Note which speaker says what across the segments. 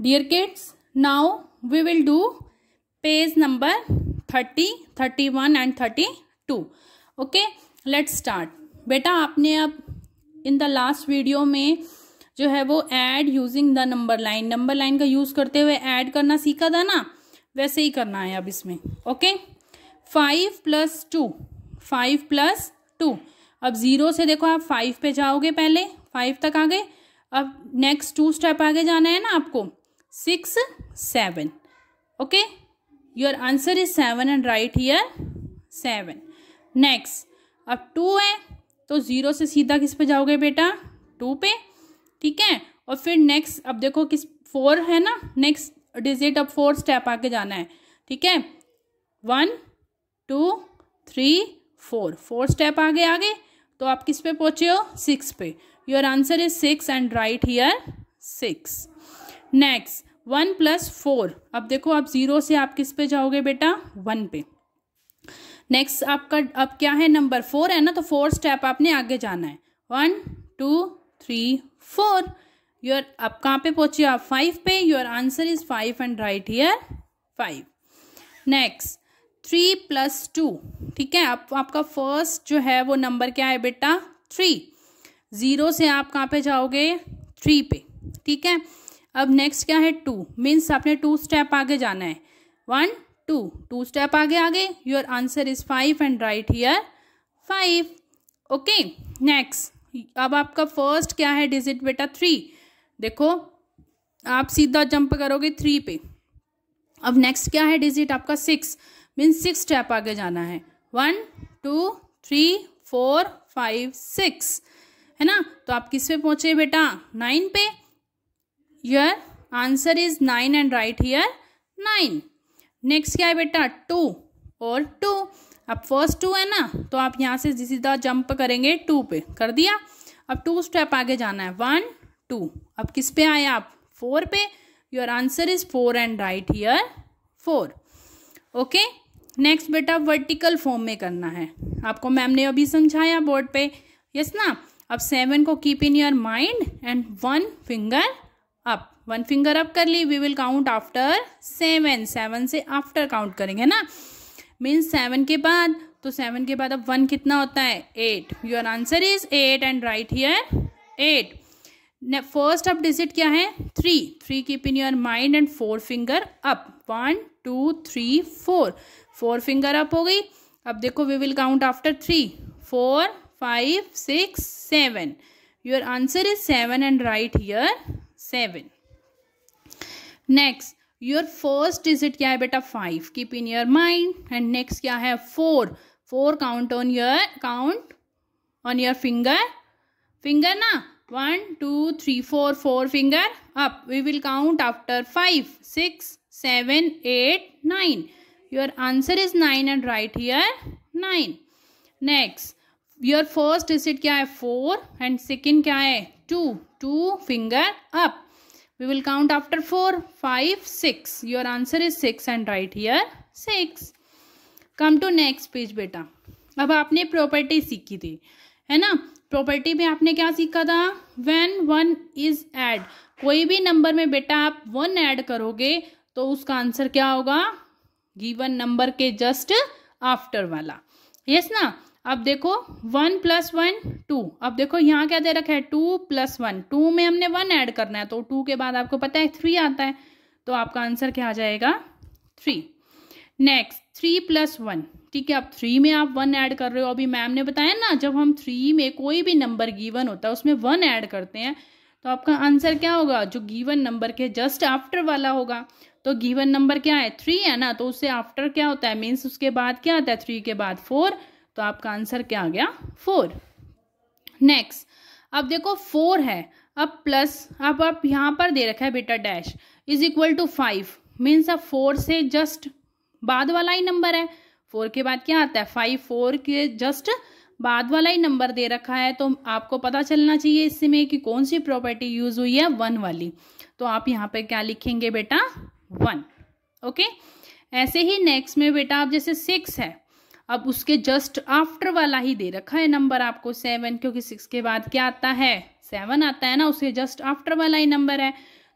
Speaker 1: dear kids now we will do page number thirty thirty one and thirty two okay let start बेटा आपने अब in the last video में जो है वो add using the number line number line का use करते हुए ऐड करना सीखा था ना वैसे ही करना है अब इसमें okay five plus two five plus two अब ज़ीरो से देखो आप फाइव पे जाओगे पहले फाइव तक आ गए अब नेक्स्ट टू स्टेप आगे जाना है ना आपको six seven okay your answer is seven and right here seven next अब टू है तो ज़ीरो से सीधा किस पे जाओगे बेटा टू पे ठीक है और फिर नेक्स्ट अब देखो किस फोर है ना नेक्स्ट डिजिट अब फोर स्टेप आके जाना है ठीक है one two three four four step आगे आगे तो आप किस पे पहुँचे हो सिक्स पे your answer is six and right here six next one plus four अब देखो आप जीरो से आप किस पे जाओगे बेटा वन पे नेक्स्ट आपका अब क्या है नंबर फोर है ना तो फोर स्टेप आपने आगे जाना है one two three four your अब कहाँ पे पहुंचे आप फाइव पे your answer is five and right here five next three plus two ठीक है आप, आपका फर्स्ट जो है वो नंबर क्या है बेटा थ्री ज़ीरो से आप कहाँ पे जाओगे थ्री पे ठीक है अब नेक्स्ट क्या है टू मीन्स आपने टू स्टेप आगे जाना है वन टू टू स्टेप आगे आगे your answer is five and right here five okay next अब आपका फर्स्ट क्या है डिजिट बेटा थ्री देखो आप सीधा जंप करोगे थ्री पे अब नेक्स्ट क्या है डिजिट आपका सिक्स मीन्स सिक्स स्टेप आगे जाना है one two three four five six है ना तो आप किस पे पहुंचे बेटा नाइन पे your answer is nine and right here nine next क्या है बेटा टू और टू अब फर्स्ट टू है ना तो आप यहाँ से सीधा जंप करेंगे टू पे कर दिया अब टू स्टेप आगे जाना है वन टू अब किस पे आए आप फोर पे your answer is four and right here four okay next बेटा वर्टिकल फॉर्म में करना है आपको मैम ने अभी समझाया बोर्ड पे यस yes ना अब सेवन को keep in your mind and one finger up one finger up कर ली we will count after seven seven से आफ्टर काउंट करेंगे ना मीन्स सेवन के बाद तो सेवन के बाद अब वन कितना होता है eight your answer is eight and right here eight first up digit क्या है three three keep in your mind and four finger up one two three four four finger up हो गई अब देखो we will count after three four five six seven your answer is seven and right here seven next your first digit क्या है बेटा five keep in your mind and next क्या है four four count on your count on your finger finger ना one two three four four finger up we will count after five six seven eight nine your answer is nine and right here nine next your first digit क्या है four and second क्या है two two finger up we will count after four five six your answer is six and right here six come to next page बेटा अब आपने property सीखी थी है ना प्रॉपर्टी में आपने क्या सीखा था वेन वन इज एड कोई भी नंबर में बेटा आप वन ऐड करोगे तो उसका आंसर क्या होगा गिवन नंबर के जस्ट आफ्टर वाला यस ना अब देखो वन प्लस वन टू अब देखो यहाँ क्या दे रखा है टू प्लस वन टू में हमने वन ऐड करना है तो टू के बाद आपको पता है थ्री आता है तो आपका आंसर क्या आ जाएगा three next three plus one ठीक है अब थ्री में आप वन ऐड कर रहे हो अभी मैम ने बताया ना जब हम थ्री में कोई भी नंबर गिवन होता है उसमें वन ऐड करते हैं तो आपका आंसर क्या होगा जो गिवन नंबर के जस्ट आफ्टर वाला होगा तो गिवन नंबर क्या है थ्री है ना तो उससे आफ्टर क्या होता है मीन्स उसके बाद क्या आता है थ्री के बाद फोर तो आपका आंसर क्या आ गया फोर नेक्स्ट अब देखो फोर है अब प्लस अब आप यहाँ पर दे रखा है बेटा dash is equal to five means अब फोर से जस्ट बाद वाला ही नंबर है फोर के बाद क्या आता है फाइव फोर के जस्ट बाद वाला ही नंबर दे रखा है तो आपको पता चलना चाहिए इससे में कि कौन सी प्रॉपर्टी यूज हुई है वन वाली तो आप यहाँ पे क्या लिखेंगे बेटा वन ओके ऐसे ही नेक्स्ट में बेटा आप जैसे सिक्स है अब उसके जस्ट आफ्टर वाला ही दे रखा है नंबर आपको सेवन क्योंकि सिक्स के बाद क्या आता है सेवन आता है ना उसके जस्ट आफ्टर वाला ही नंबर है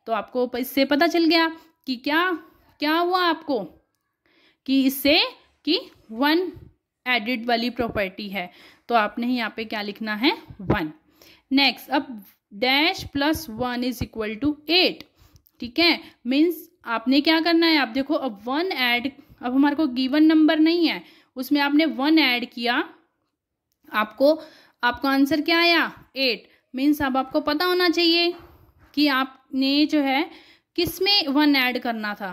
Speaker 1: तो आपको इससे पता चल गया कि क्या क्या हुआ आपको कि इससे कि वन एडिड वाली प्रॉपर्टी है तो आपने यहाँ पे क्या लिखना है वन नेक्स्ट अब dash plus one is equal to eight ठीक है मीन्स आपने क्या करना है आप देखो अब वन एड अब हमारे को गिवन नंबर नहीं है उसमें आपने वन ऐड किया आपको आपका आंसर क्या आया एट मीन्स अब आपको पता होना चाहिए कि आपने जो है किस में वन ऐड करना था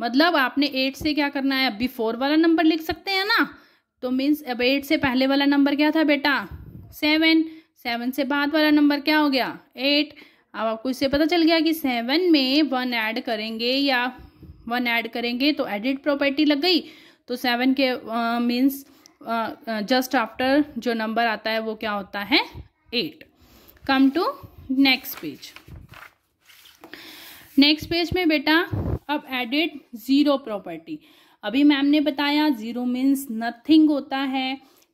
Speaker 1: मतलब आपने एट से क्या करना है अभी फोर वाला नंबर लिख सकते हैं ना तो मीन्स अब एट से पहले वाला नंबर क्या था बेटा सेवन सेवन से बाद वाला नंबर क्या हो गया एट अब आपको इससे पता चल गया कि सेवन में वन ऐड करेंगे या वन ऐड करेंगे तो एडिट प्रॉपर्टी लग गई तो सेवन के मीन्स जस्ट आफ्टर जो नंबर आता है वो क्या होता है eight come to next page next page में बेटा अब एडिड ज़ीरो प्रॉपर्टी अभी मैम ने बताया ज़ीरो मीन्स नथिंग होता है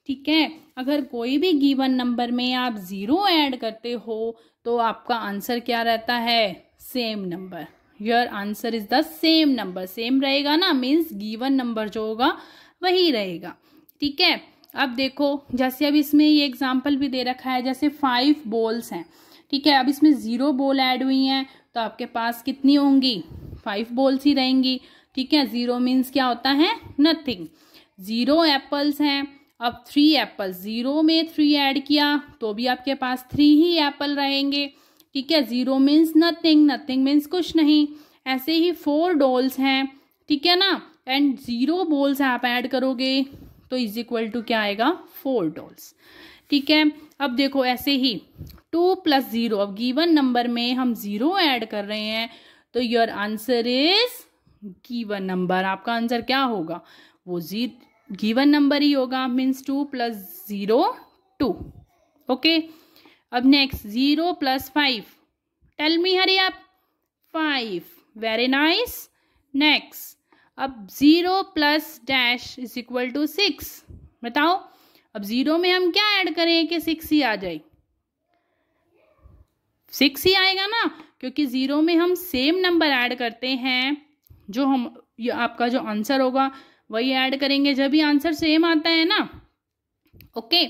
Speaker 1: ठीक है अगर कोई भी गिवन नंबर में आप ज़ीरो ऐड करते हो तो आपका आंसर क्या रहता है same number your answer is the same number same रहेगा ना मीन्स गिवन नंबर जो होगा वही रहेगा ठीक है अब देखो जैसे अब इसमें ये एग्जाम्पल भी दे रखा है जैसे फाइव बॉल्स हैं ठीक है अब इसमें ज़ीरो बॉल ऐड हुई हैं तो आपके पास कितनी होंगी फाइव बॉल्स ही रहेंगी ठीक है ज़ीरो मीन्स क्या होता है नथिंग ज़ीरो एप्पल्स हैं अब थ्री एप्पल ज़ीरो में थ्री ऐड किया तो भी आपके पास थ्री ही एप्पल रहेंगे ठीक है zero means nothing nothing means कुछ नहीं ऐसे ही फोर डॉल्स हैं ठीक है ना एंड ज़ीरो बॉल्स आप ऐड करोगे तो इज इक्वल टू क्या आएगा फोर डॉल्स ठीक है अब देखो ऐसे ही टू प्लस ज़ीरो अब गिवन नंबर में हम ज़ीरो ऐड कर रहे हैं तो your answer is given number आपका आंसर क्या होगा वो जी गिवन नंबर ही होगा means two plus zero two okay अब next zero plus five tell me hurry आप फाइव वेरी नाइस नेक्स्ट अब zero plus dash is equal to six बताओ अब जीरो में हम क्या ऐड करें कि सिक्स ही आ जाए सिक्स ही आएगा ना क्योंकि जीरो में हम सेम नंबर ऐड करते हैं जो हम ये आपका जो आंसर होगा वही ऐड करेंगे जब ही आंसर सेम आता है ना ओके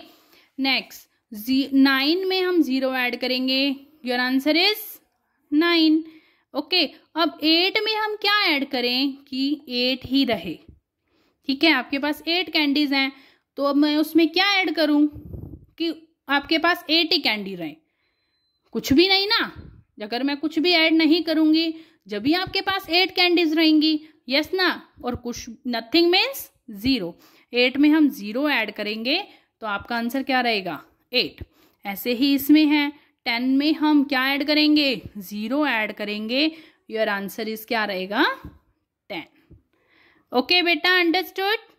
Speaker 1: नेक्स्ट नाइन में हम ज़ीरो ऐड करेंगे your answer is nine okay अब एट में हम क्या ऐड करें कि एट ही रहे ठीक है आपके पास एट कैंडीज हैं तो अब मैं उसमें क्या ऐड करूं कि आपके पास एट ही कैंडी रहे कुछ भी नहीं ना अगर मैं कुछ भी ऐड नहीं करूंगी जब भी आपके पास एट कैंडीज रहेंगी यस ना और कुछ नथिंग मीन्स ज़ीरो एट में हम ज़ीरो ऐड करेंगे तो आपका आंसर क्या रहेगा एट ऐसे ही इसमें है टेन में हम क्या ऐड करेंगे ज़ीरो ऐड करेंगे योर आंसर इज क्या रहेगा टेन ओके बेटा अंडरस्टूड